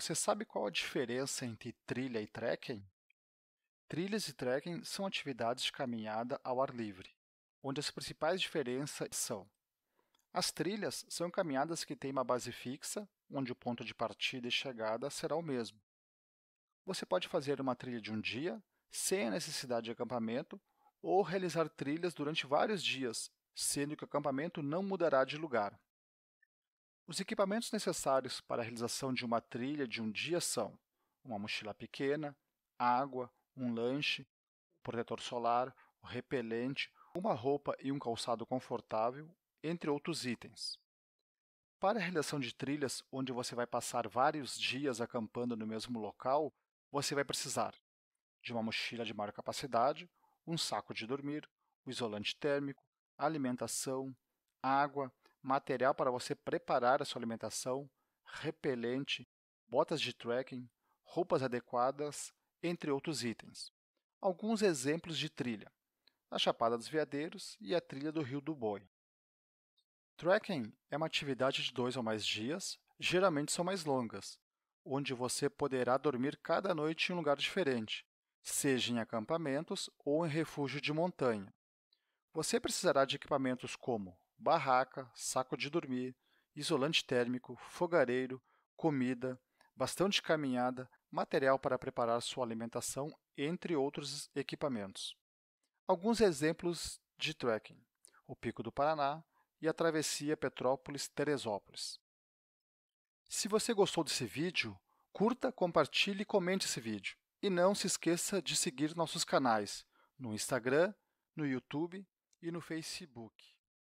Você sabe qual a diferença entre trilha e trekking? Trilhas e trekking são atividades de caminhada ao ar livre, onde as principais diferenças são: as trilhas são caminhadas que têm uma base fixa, onde o ponto de partida e chegada será o mesmo. Você pode fazer uma trilha de um dia, sem a necessidade de acampamento, ou realizar trilhas durante vários dias, sendo que o acampamento não mudará de lugar. Os equipamentos necessários para a realização de uma trilha de um dia são uma mochila pequena, água, um lanche, um protetor solar, um repelente, uma roupa e um calçado confortável, entre outros itens. Para a realização de trilhas onde você vai passar vários dias acampando no mesmo local, você vai precisar de uma mochila de maior capacidade, um saco de dormir, um isolante térmico, alimentação, água, material para você preparar a sua alimentação, repelente, botas de trekking, roupas adequadas, entre outros itens. Alguns exemplos de trilha: a Chapada dos Veadeiros e a trilha do Rio do Boi. Trekking é uma atividade de dois ou mais dias, geralmente são mais longas, onde você poderá dormir cada noite em um lugar diferente, seja em acampamentos ou em refúgio de montanha. Você precisará de equipamentos como barraca, saco de dormir, isolante térmico, fogareiro, comida, bastão de caminhada, material para preparar sua alimentação, entre outros equipamentos. Alguns exemplos de trekking: o Pico do Paraná e a travessia Petrópolis-Teresópolis. Se você gostou desse vídeo, curta, compartilhe e comente esse vídeo. E não se esqueça de seguir nossos canais no Instagram, no YouTube e no Facebook.